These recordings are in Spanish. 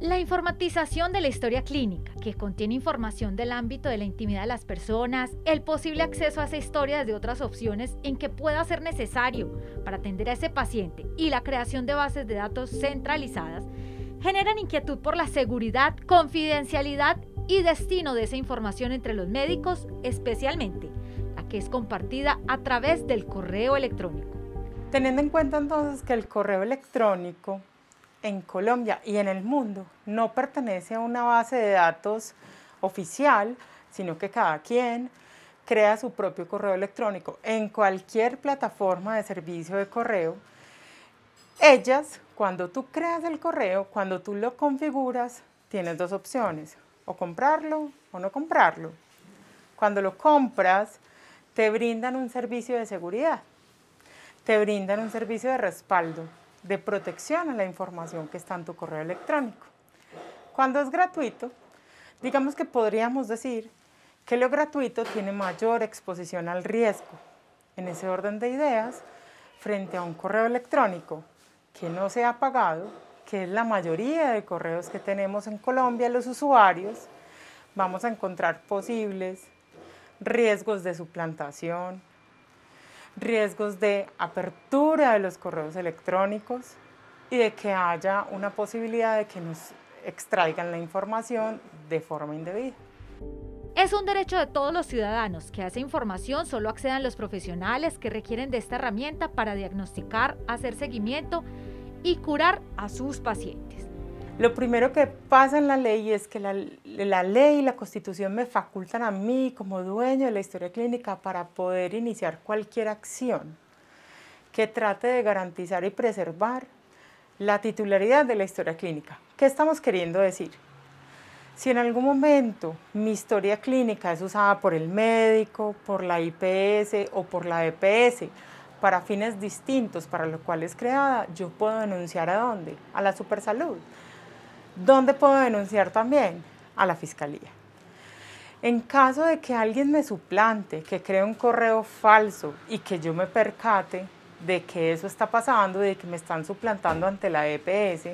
La informatización de la historia clínica, que contiene información del ámbito de la intimidad de las personas, el posible acceso a esa historia desde otras opciones en que pueda ser necesario para atender a ese paciente y la creación de bases de datos centralizadas, generan inquietud por la seguridad, confidencialidad y destino de esa información entre los médicos, especialmente la que es compartida a través del correo electrónico. Teniendo en cuenta entonces que el correo electrónico en Colombia y en el mundo no pertenece a una base de datos oficial, sino que cada quien crea su propio correo electrónico en cualquier plataforma de servicio de correo. Ellas, cuando tú creas el correo, cuando tú lo configuras, tienes dos opciones, o comprarlo o no comprarlo. Cuando lo compras, te brindan un servicio de seguridad, te brindan un servicio de respaldo, de protección a la información que está en tu correo electrónico. Cuando es gratuito, digamos que podríamos decir que lo gratuito tiene mayor exposición al riesgo. En ese orden de ideas, frente a un correo electrónico que no sea pagado, que es la mayoría de correos que tenemos en Colombia los usuarios, vamos a encontrar posibles riesgos de suplantación, riesgos de apertura de los correos electrónicos y de que haya una posibilidad de que nos extraigan la información de forma indebida. Es un derecho de todos los ciudadanos que a esa información solo accedan los profesionales que requieren de esta herramienta para diagnosticar, hacer seguimiento y curar a sus pacientes. Lo primero que pasa en la ley es que la, ley y la constitución me facultan a mí como dueño de la historia clínica para poder iniciar cualquier acción que trate de garantizar y preservar la titularidad de la historia clínica. ¿Qué estamos queriendo decir? Si en algún momento mi historia clínica es usada por el médico, por la IPS o por la EPS, para fines distintos para los cuales es creada, yo puedo denunciar a dónde? A la supersalud. ¿Dónde puedo denunciar también? A la fiscalía. En caso de que alguien me suplante, que cree un correo falso y que yo me percate de que eso está pasando, de que me están suplantando ante la EPS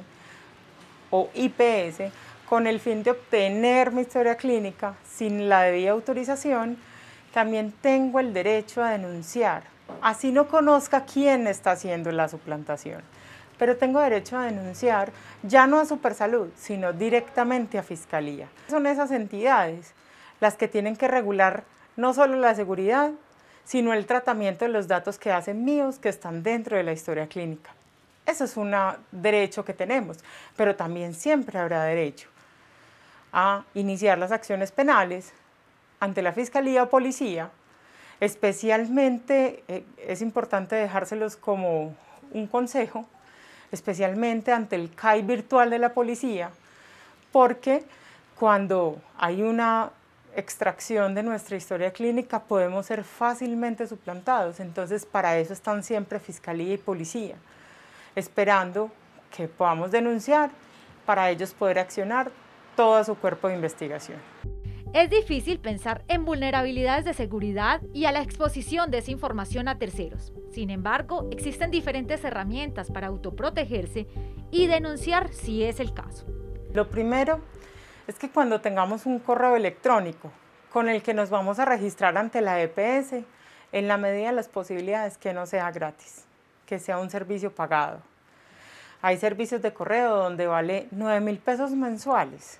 o IPS, con el fin de obtener mi historia clínica sin la debida autorización, también tengo el derecho a denunciar, así no conozca quién está haciendo la suplantación pero tengo derecho a denunciar ya no a Supersalud, sino directamente a Fiscalía. Son esas entidades las que tienen que regular no solo la seguridad, sino el tratamiento de los datos que hacen míos que están dentro de la historia clínica. Eso es un derecho que tenemos, pero también siempre habrá derecho a iniciar las acciones penales ante la fiscalía o policía. Especialmente eh, es importante dejárselos como un consejo especialmente ante el CAI virtual de la policía, porque cuando hay una extracción de nuestra historia clínica podemos ser fácilmente suplantados. Entonces, para eso están siempre fiscalía y policía, esperando que podamos denunciar para ellos poder accionar todo su cuerpo de investigación. Es difícil pensar en vulnerabilidades de seguridad y a la exposición de esa información a terceros. Sin embargo, existen diferentes herramientas para autoprotegerse y denunciar si es el caso. Lo primero es que cuando tengamos un correo electrónico con el que nos vamos a registrar ante la EPS, en la medida de las posibilidades que no sea gratis, que sea un servicio pagado. Hay servicios de correo donde vale 9 mil pesos mensuales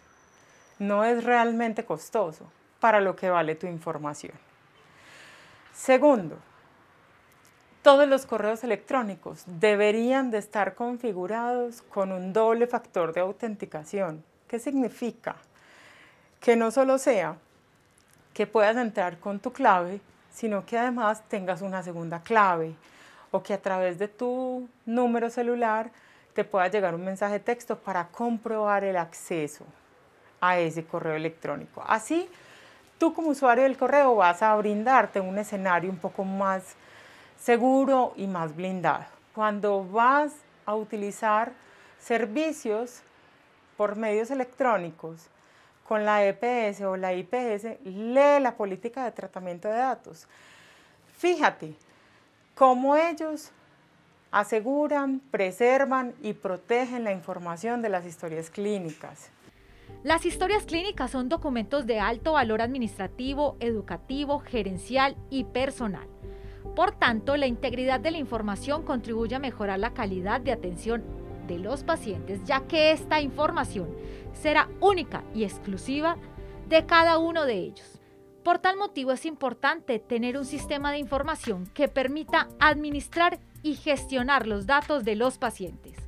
no es realmente costoso para lo que vale tu información. Segundo, todos los correos electrónicos deberían de estar configurados con un doble factor de autenticación. ¿Qué significa? Que no solo sea que puedas entrar con tu clave, sino que además tengas una segunda clave o que a través de tu número celular te pueda llegar un mensaje de texto para comprobar el acceso a ese correo electrónico. Así, tú como usuario del correo vas a brindarte un escenario un poco más seguro y más blindado. Cuando vas a utilizar servicios por medios electrónicos con la EPS o la IPS, lee la política de tratamiento de datos. Fíjate cómo ellos aseguran, preservan y protegen la información de las historias clínicas. Las historias clínicas son documentos de alto valor administrativo, educativo, gerencial y personal. Por tanto, la integridad de la información contribuye a mejorar la calidad de atención de los pacientes, ya que esta información será única y exclusiva de cada uno de ellos. Por tal motivo es importante tener un sistema de información que permita administrar y gestionar los datos de los pacientes.